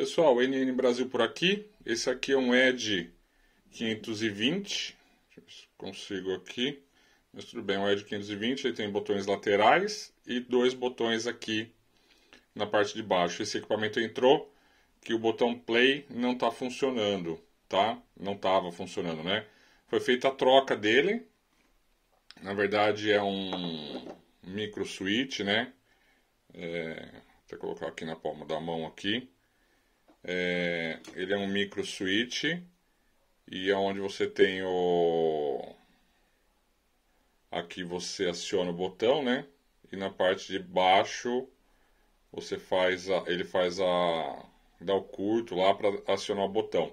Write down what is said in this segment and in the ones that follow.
Pessoal, NN Brasil por aqui. Esse aqui é um ED 520. Deixa eu ver se consigo aqui. Mas tudo bem, é um ED 520 ele tem botões laterais e dois botões aqui na parte de baixo. Esse equipamento entrou que o botão play não está funcionando, tá? Não estava funcionando, né? Foi feita a troca dele. Na verdade é um micro switch, né? É... Vou até colocar aqui na palma da mão aqui é, ele é um micro switch e aonde é onde você tem o aqui você aciona o botão, né? E na parte de baixo você faz a, ele faz a dá o curto lá para acionar o botão.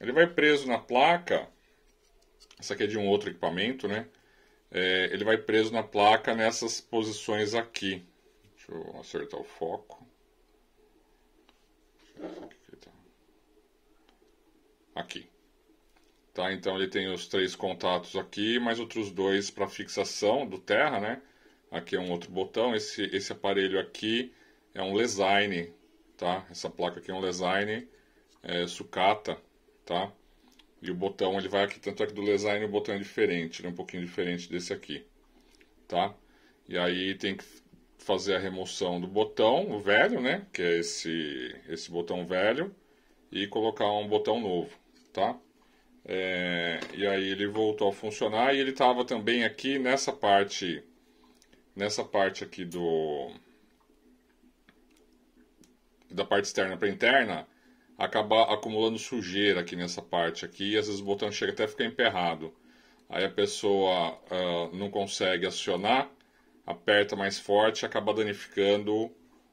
Ele vai preso na placa. Essa aqui é de um outro equipamento, né? É, ele vai preso na placa nessas posições aqui. Deixa eu acertar o foco. Aqui. Tá, então ele tem os três contatos aqui, mais outros dois para fixação do terra, né? Aqui é um outro botão, esse, esse aparelho aqui é um design tá? Essa placa aqui é um design é, sucata, tá? E o botão ele vai aqui, tanto é que do design o botão é diferente, ele é um pouquinho diferente desse aqui, tá? E aí tem que fazer a remoção do botão velho, né? Que é esse, esse botão velho. E colocar um botão novo, tá? É, e aí ele voltou a funcionar e ele estava também aqui nessa parte, nessa parte aqui do da parte externa para interna, acaba acumulando sujeira aqui nessa parte aqui e às vezes o botão chega até a ficar emperrado. Aí a pessoa uh, não consegue acionar aperta mais forte acaba danificando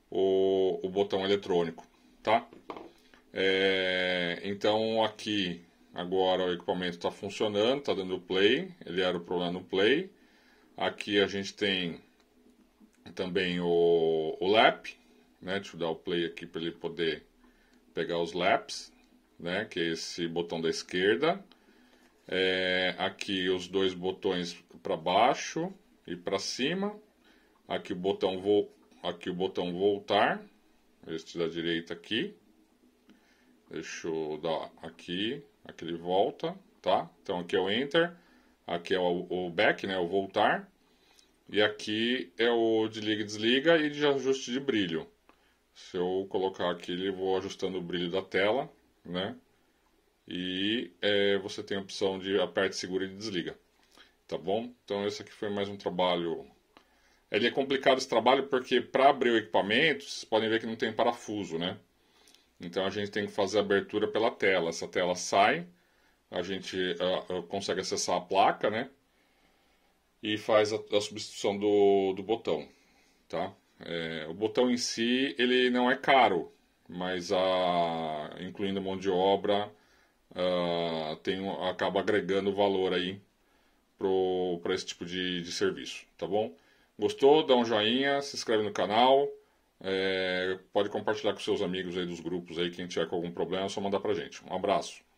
o, o botão eletrônico, tá? É, então aqui agora o equipamento está funcionando, está dando play, ele era o problema no play. Aqui a gente tem também o, o lap, né? Deixa eu dar o play aqui para ele poder pegar os laps, né? Que é esse botão da esquerda. É, aqui os dois botões para baixo, ir para cima. Aqui o botão vou, aqui o botão voltar, este da direita aqui. Deixa eu dar aqui, aqui ele volta, tá? Então aqui é o enter, aqui é o, o back, né, o voltar. E aqui é o desliga liga e desliga e de ajuste de brilho. Se eu colocar aqui, ele vou ajustando o brilho da tela, né? E é, você tem a opção de aperte, segura e desliga. Tá bom? Então esse aqui foi mais um trabalho. Ele é complicado esse trabalho porque para abrir o equipamento, vocês podem ver que não tem parafuso, né? Então a gente tem que fazer a abertura pela tela. Essa tela sai, a gente uh, consegue acessar a placa, né? E faz a, a substituição do, do botão, tá? É, o botão em si, ele não é caro, mas a, incluindo mão de obra, uh, tem, acaba agregando valor aí para esse tipo de, de, serviço, tá bom? Gostou? Dá um joinha, se inscreve no canal, é, pode compartilhar com seus amigos aí dos grupos aí, quem tiver com algum problema, é só mandar pra gente. Um abraço.